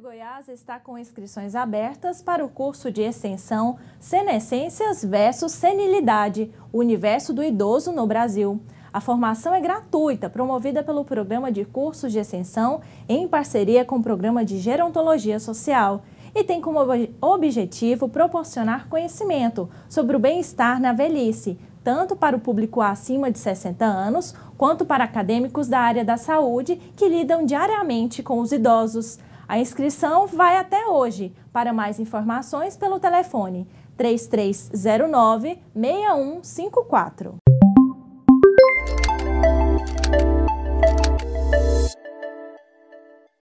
Goiás está com inscrições abertas para o curso de extensão Senescências versus Senilidade, o universo do idoso no Brasil. A formação é gratuita, promovida pelo Programa de Cursos de Extensão em parceria com o Programa de Gerontologia Social e tem como objetivo proporcionar conhecimento sobre o bem-estar na velhice, tanto para o público acima de 60 anos quanto para acadêmicos da área da saúde que lidam diariamente com os idosos. A inscrição vai até hoje. Para mais informações, pelo telefone 3309 6154.